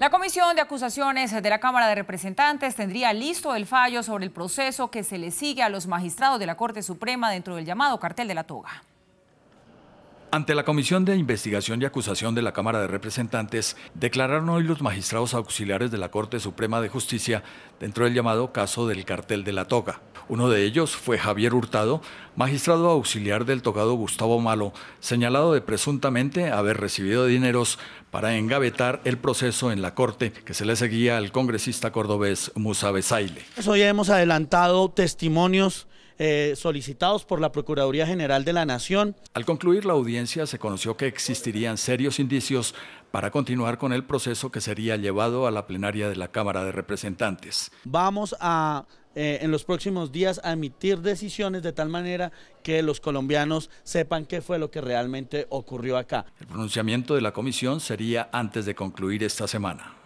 La Comisión de Acusaciones de la Cámara de Representantes tendría listo el fallo sobre el proceso que se le sigue a los magistrados de la Corte Suprema dentro del llamado cartel de la toga. Ante la Comisión de Investigación y Acusación de la Cámara de Representantes, declararon hoy los magistrados auxiliares de la Corte Suprema de Justicia dentro del llamado caso del cartel de la toga. Uno de ellos fue Javier Hurtado, magistrado auxiliar del tocado Gustavo Malo, señalado de presuntamente haber recibido dineros para engavetar el proceso en la Corte que se le seguía al congresista cordobés Musa Besaile. Eso ya hemos adelantado testimonios eh, solicitados por la Procuraduría General de la Nación. Al concluir la audiencia se conoció que existirían serios indicios para continuar con el proceso que sería llevado a la plenaria de la Cámara de Representantes. Vamos a eh, en los próximos días a emitir decisiones de tal manera que los colombianos sepan qué fue lo que realmente ocurrió acá. El pronunciamiento de la comisión sería antes de concluir esta semana.